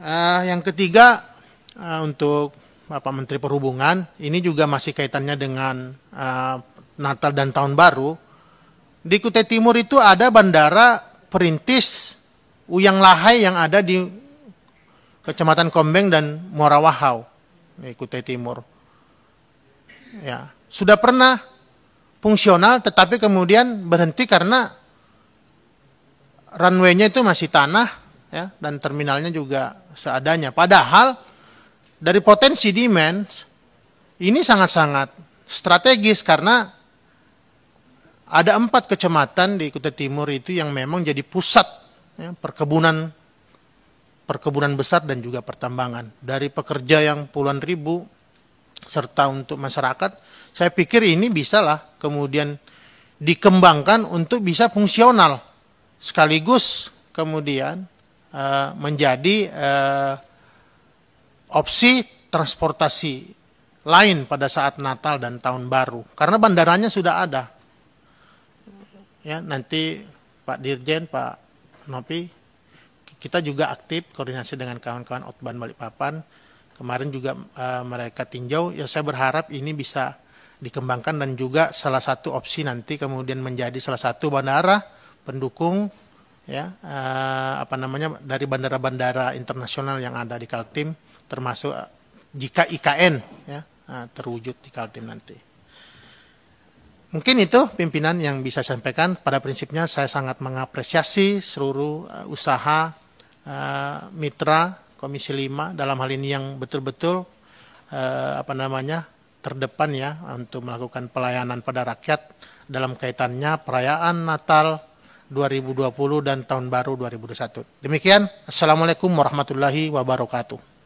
Uh, yang ketiga uh, untuk Bapak Menteri Perhubungan, ini juga masih kaitannya dengan uh, Natal dan Tahun Baru. Di Kutai Timur itu ada bandara perintis Uyang Lahai yang ada di Kecamatan Kombeng dan Muara di Kutai Timur. Ya, sudah pernah fungsional tetapi kemudian berhenti karena runway-nya itu masih tanah, ya dan terminalnya juga seadanya. Padahal dari potensi demand ini sangat-sangat strategis karena ada empat kecamatan di Kutai Timur itu yang memang jadi pusat ya, perkebunan perkebunan besar dan juga pertambangan dari pekerja yang puluhan ribu serta untuk masyarakat saya pikir ini bisalah kemudian dikembangkan untuk bisa fungsional sekaligus kemudian Eh, menjadi uh, opsi transportasi lain pada saat Natal dan Tahun Baru karena bandaranya sudah ada. Ya, nanti Pak Dirjen, Pak Nopi, kita juga aktif koordinasi dengan kawan-kawan Otban Balikpapan. Kemarin juga uh, mereka tinjau, ya saya berharap ini bisa dikembangkan dan juga salah satu opsi nanti kemudian menjadi salah satu bandara pendukung ya eh, apa namanya dari bandara-bandara internasional yang ada di Kaltim termasuk eh, jika IKN ya eh, terwujud di Kaltim nanti. Mungkin itu pimpinan yang bisa saya sampaikan. Pada prinsipnya saya sangat mengapresiasi seluruh eh, usaha uh, mitra Komisi 5 dalam hal ini yang betul-betul uh, apa namanya terdepan ya untuk melakukan pelayanan pada rakyat dalam kaitannya perayaan Natal, 2020 dan tahun baru 2021. Demikian, Assalamualaikum warahmatullahi wabarakatuh.